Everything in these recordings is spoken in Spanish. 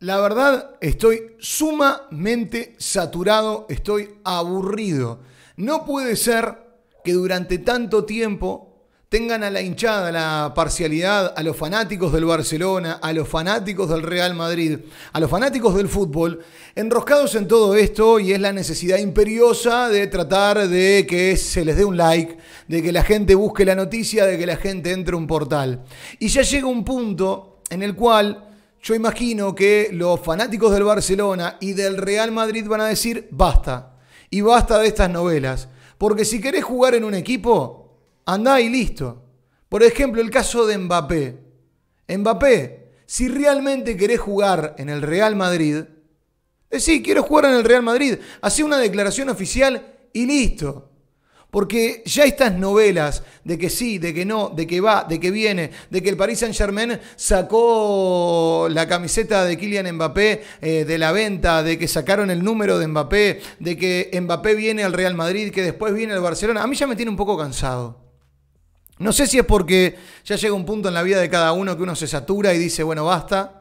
La verdad, estoy sumamente saturado, estoy aburrido. No puede ser que durante tanto tiempo tengan a la hinchada, a la parcialidad, a los fanáticos del Barcelona, a los fanáticos del Real Madrid, a los fanáticos del fútbol, enroscados en todo esto y es la necesidad imperiosa de tratar de que se les dé un like, de que la gente busque la noticia, de que la gente entre un portal. Y ya llega un punto en el cual yo imagino que los fanáticos del Barcelona y del Real Madrid van a decir, basta, y basta de estas novelas, porque si querés jugar en un equipo, andá y listo. Por ejemplo, el caso de Mbappé. Mbappé, si realmente querés jugar en el Real Madrid, decís, quiero jugar en el Real Madrid, hacé una declaración oficial y listo. Porque ya estas novelas de que sí, de que no, de que va, de que viene, de que el Paris Saint Germain sacó la camiseta de Kylian Mbappé eh, de la venta, de que sacaron el número de Mbappé, de que Mbappé viene al Real Madrid, que después viene al Barcelona, a mí ya me tiene un poco cansado. No sé si es porque ya llega un punto en la vida de cada uno que uno se satura y dice, bueno, basta,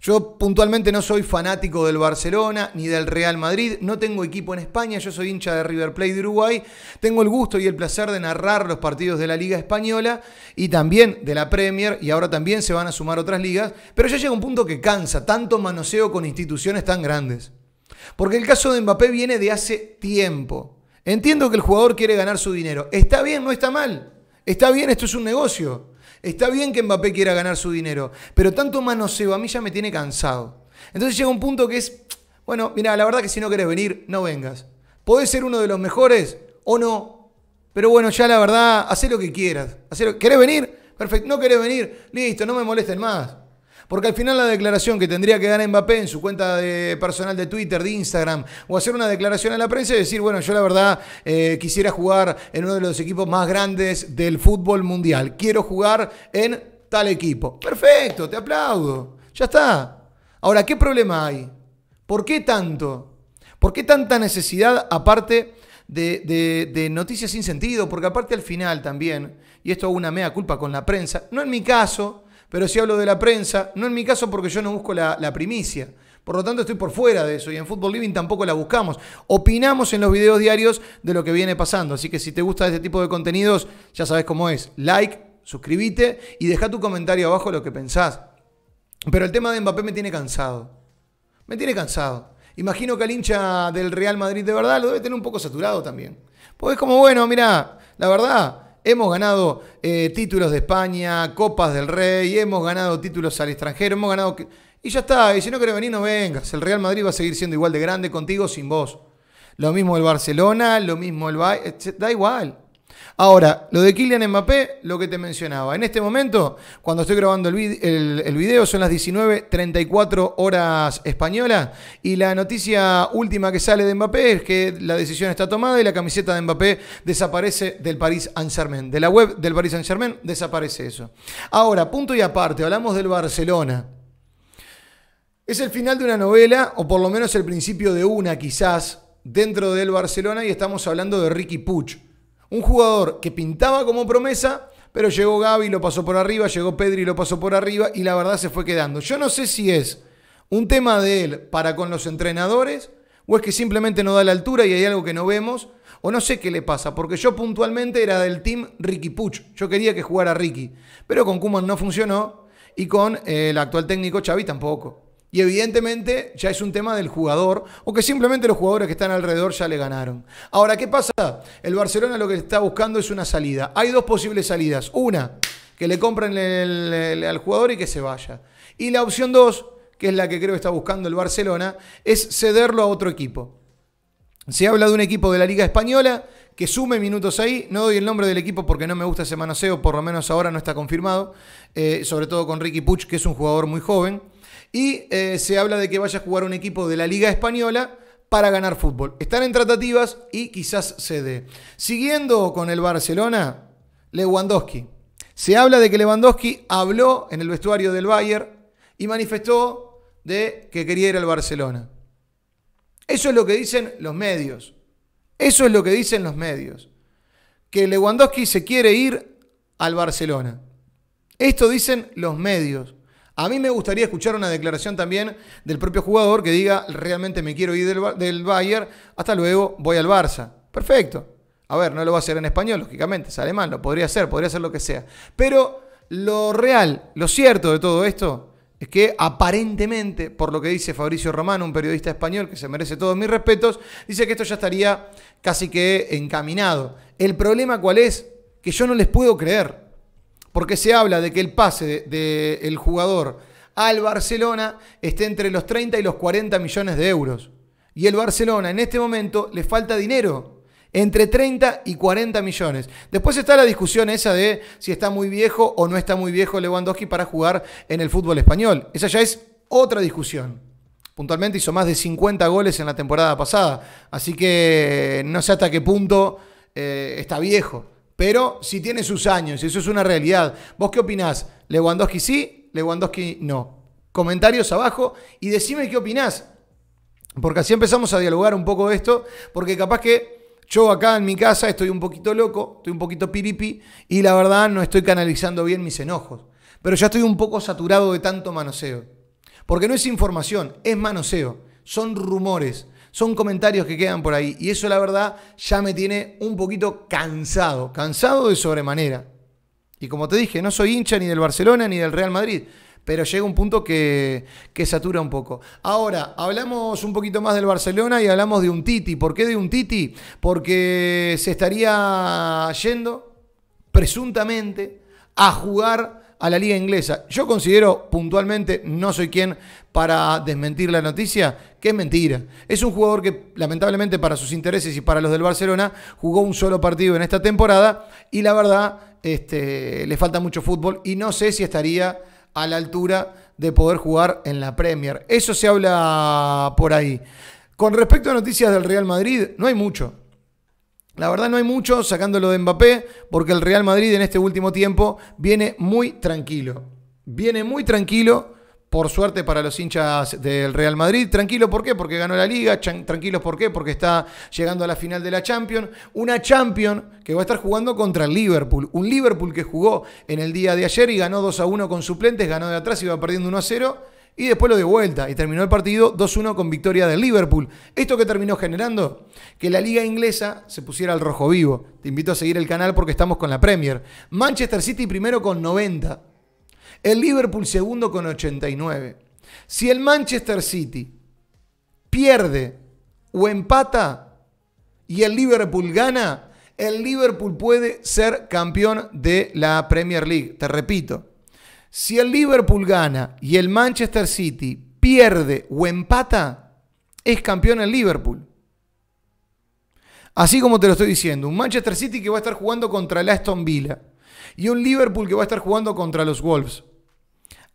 yo puntualmente no soy fanático del Barcelona ni del Real Madrid, no tengo equipo en España, yo soy hincha de River Plate de Uruguay, tengo el gusto y el placer de narrar los partidos de la Liga Española y también de la Premier y ahora también se van a sumar otras ligas, pero ya llega un punto que cansa tanto manoseo con instituciones tan grandes. Porque el caso de Mbappé viene de hace tiempo. Entiendo que el jugador quiere ganar su dinero. Está bien, no está mal. Está bien, esto es un negocio. Está bien que Mbappé quiera ganar su dinero, pero tanto manoseo a mí ya me tiene cansado. Entonces llega un punto que es, bueno, mira, la verdad que si no querés venir, no vengas. Podés ser uno de los mejores o no, pero bueno, ya la verdad, haz lo que quieras. ¿Querés venir? Perfecto, no querés venir, listo, no me molesten más. Porque al final la declaración que tendría que dar Mbappé en su cuenta de personal de Twitter, de Instagram, o hacer una declaración a la prensa y decir, bueno, yo la verdad eh, quisiera jugar en uno de los equipos más grandes del fútbol mundial. Quiero jugar en tal equipo. Perfecto, te aplaudo. Ya está. Ahora, ¿qué problema hay? ¿Por qué tanto? ¿Por qué tanta necesidad aparte de, noticias sin sentido? Porque aparte al final también, y esto una mea culpa con la prensa, no en mi caso, pero si hablo de la prensa, no en mi caso porque yo no busco la, primicia. Por lo tanto, estoy por fuera de eso y en Football Living tampoco la buscamos. Opinamos en los videos diarios de lo que viene pasando. Así que si te gusta este tipo de contenidos, ya sabes cómo es. Like, suscríbete y deja tu comentario abajo lo que pensás. Pero el tema de Mbappé me tiene cansado. Me tiene cansado. Imagino que al hincha del Real Madrid de verdad lo debe tener un poco saturado también. Pues es como, bueno, mira, la verdad, Hemos ganado eh, títulos de España, Copas del Rey, hemos ganado títulos al extranjero, hemos ganado... Y ya está, y si no quieres venir, no vengas. El Real Madrid va a seguir siendo igual de grande contigo sin vos. Lo mismo el Barcelona, lo mismo el... Bayern, eh, Da igual. Ahora, lo de Kylian Mbappé, lo que te mencionaba. En este momento, cuando estoy grabando el, video, son las 19.34 horas españolas y la noticia última que sale de Mbappé es que la decisión está tomada y la camiseta de Mbappé desaparece del Paris Saint-Germain. De la web del Paris Saint-Germain desaparece eso. Ahora, punto y aparte, hablamos del Barcelona. Es el final de una novela, o por lo menos el principio de una quizás, dentro del Barcelona y estamos hablando de Ricky Puch un jugador que pintaba como promesa, pero llegó Gaby, lo pasó por arriba, llegó Pedri, lo pasó por arriba y la verdad se fue quedando. Yo no sé si es un tema de él para con los entrenadores o es que simplemente no da la altura y hay algo que no vemos o no sé qué le pasa, porque yo puntualmente era del team Ricky Puch, yo quería que jugara Ricky, pero con Kuman no funcionó y con eh, el actual técnico Xavi tampoco. Y evidentemente ya es un tema del jugador o que simplemente los jugadores que están alrededor ya le ganaron. Ahora, ¿qué pasa? El Barcelona lo que está buscando es una salida. Hay dos posibles salidas. Una, que le compren al jugador y que se vaya. Y la opción dos, que es la que creo que está buscando el Barcelona, es cederlo a otro equipo. Se habla de un equipo de la Liga Española que sume minutos ahí. No doy el nombre del equipo porque no me gusta ese manoseo, por lo menos ahora no está confirmado. Eh, sobre todo con Ricky Puch, que es un jugador muy joven y eh, se habla de que vaya a jugar un equipo de la Liga Española para ganar fútbol. Están en tratativas y quizás se dé. Siguiendo con el Barcelona, Lewandowski. Se habla de que Lewandowski habló en el vestuario del Bayern y manifestó de que quería ir al Barcelona. Eso es lo que dicen los medios. Eso es lo que dicen los medios. Que Lewandowski se quiere ir al Barcelona. Esto dicen los medios. A mí me gustaría escuchar una declaración también del propio jugador que diga, realmente me quiero ir del, Bayern, hasta luego voy al Barça. Perfecto. A ver, no lo va a hacer en español, lógicamente, es alemán, lo podría hacer, podría hacer lo que sea. Pero lo real, lo cierto de todo esto, es que aparentemente, por lo que dice Fabricio Romano, un periodista español que se merece todos mis respetos, dice que esto ya estaría casi que encaminado. El problema cuál es, que yo no les puedo creer porque se habla de que el pase del jugador al Barcelona esté entre los 30 y los 40 millones de euros. Y el Barcelona en este momento le falta dinero. Entre 30 y 40 millones. Después está la discusión esa de si está muy viejo o no está muy viejo Lewandowski para jugar en el fútbol español. Esa ya es otra discusión. Puntualmente hizo más de 50 goles en la temporada pasada. Así que no sé hasta qué punto eh, está viejo pero si tiene sus años, eso es una realidad. ¿Vos qué opinás? ¿Lewandowski sí? ¿Lewandowski no? Comentarios abajo y decime qué opinás. Porque así empezamos a dialogar un poco de esto, porque capaz que yo acá en mi casa estoy un poquito loco, estoy un poquito piripi y la verdad no estoy canalizando bien mis enojos. Pero ya estoy un poco saturado de tanto manoseo. Porque no es información, es manoseo, son rumores. Son comentarios que quedan por ahí y eso la verdad ya me tiene un poquito cansado, cansado de sobremanera. Y como te dije, no soy hincha ni del Barcelona ni del Real Madrid, pero llega un punto que, que, satura un poco. Ahora, hablamos un poquito más del Barcelona y hablamos de un Titi. ¿Por qué de un Titi? Porque se estaría yendo presuntamente a jugar a la liga inglesa. Yo considero puntualmente, no soy quien para desmentir la noticia, que es mentira. Es un jugador que lamentablemente para sus intereses y para los del Barcelona jugó un solo partido en esta temporada y la verdad este, le falta mucho fútbol y no sé si estaría a la altura de poder jugar en la Premier. Eso se habla por ahí. Con respecto a noticias del Real Madrid, no hay mucho. La verdad no hay mucho sacándolo de Mbappé, porque el Real Madrid en este último tiempo viene muy tranquilo. Viene muy tranquilo, por suerte para los hinchas del Real Madrid. Tranquilo, ¿por qué? Porque ganó la liga. Tranquilos, ¿por qué? Porque está llegando a la final de la Champions. Una Champions que va a estar jugando contra el Liverpool. Un Liverpool que jugó en el día de ayer y ganó 2 a 1 con suplentes, ganó de atrás y va perdiendo 1 a 0 y después lo de vuelta. Y terminó el partido 2-1 con victoria del Liverpool. ¿Esto que terminó generando? Que la liga inglesa se pusiera al rojo vivo. Te invito a seguir el canal porque estamos con la Premier. Manchester City primero con 90. El Liverpool segundo con 89. Si el Manchester City pierde o empata y el Liverpool gana, el Liverpool puede ser campeón de la Premier League. Te repito, si el Liverpool gana y el Manchester City pierde o empata, es campeón el Liverpool. Así como te lo estoy diciendo, un Manchester City que va a estar jugando contra el Aston Villa y un Liverpool que va a estar jugando contra los Wolves.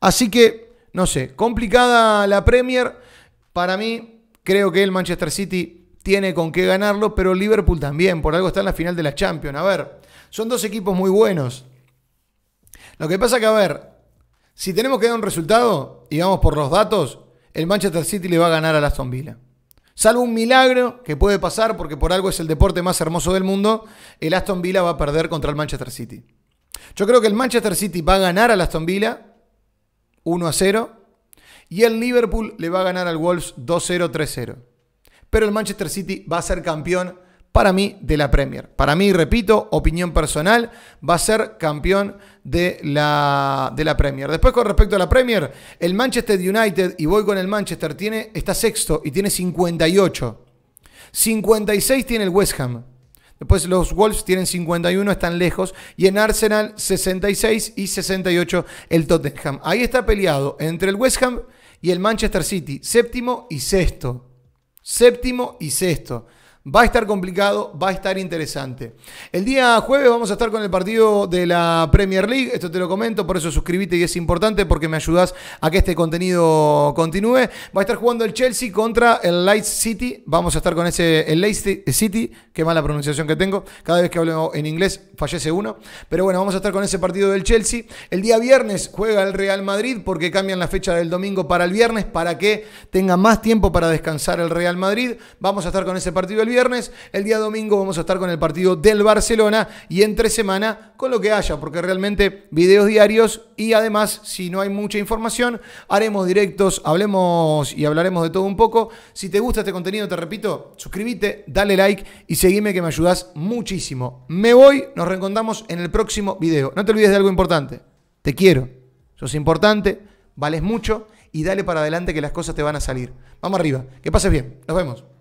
Así que, no sé, complicada la Premier. Para mí, creo que el Manchester City tiene con qué ganarlo, pero el Liverpool también, por algo está en la final de la Champions. A ver, son dos equipos muy buenos. Lo que pasa que, a ver, si tenemos que dar un resultado y vamos por los datos, el Manchester City le va a ganar al Aston Villa. Salvo un milagro que puede pasar porque por algo es el deporte más hermoso del mundo, el Aston Villa va a perder contra el Manchester City. Yo creo que el Manchester City va a ganar al Aston Villa 1 a 0 y el Liverpool le va a ganar al Wolves 2-0, 3-0. Pero el Manchester City va a ser campeón para mí de la Premier. Para mí, repito, opinión personal, va a ser campeón de la, de la Premier. Después con respecto a la Premier, el Manchester United, y voy con el Manchester, tiene, está sexto y tiene 58. 56 tiene el West Ham. Después los Wolves tienen 51, están lejos. Y en Arsenal 66 y 68 el Tottenham. Ahí está peleado entre el West Ham y el Manchester City. Séptimo y sexto. Séptimo y sexto. Va a estar complicado, va a estar interesante. El día jueves vamos a estar con el partido de la Premier League. Esto te lo comento, por eso suscríbete y es importante porque me ayudas a que este contenido continúe. Va a estar jugando el Chelsea contra el Light City. Vamos a estar con ese el City. Qué mala pronunciación que tengo. Cada vez que hablo en inglés fallece uno. Pero bueno, vamos a estar con ese partido del Chelsea. El día viernes juega el Real Madrid porque cambian la fecha del domingo para el viernes para que tenga más tiempo para descansar el Real Madrid. Vamos a estar con ese partido del viernes. El día domingo vamos a estar con el partido del Barcelona y entre semana con lo que haya, porque realmente videos diarios y además, si no hay mucha información, haremos directos, hablemos y hablaremos de todo un poco. Si te gusta este contenido, te repito, suscríbete, dale like y seguime que me ayudas muchísimo. Me voy, nos reencontramos en el próximo video. No te olvides de algo importante. Te quiero. Sos importante, vales mucho y dale para adelante que las cosas te van a salir. Vamos arriba, que pases bien. Nos vemos.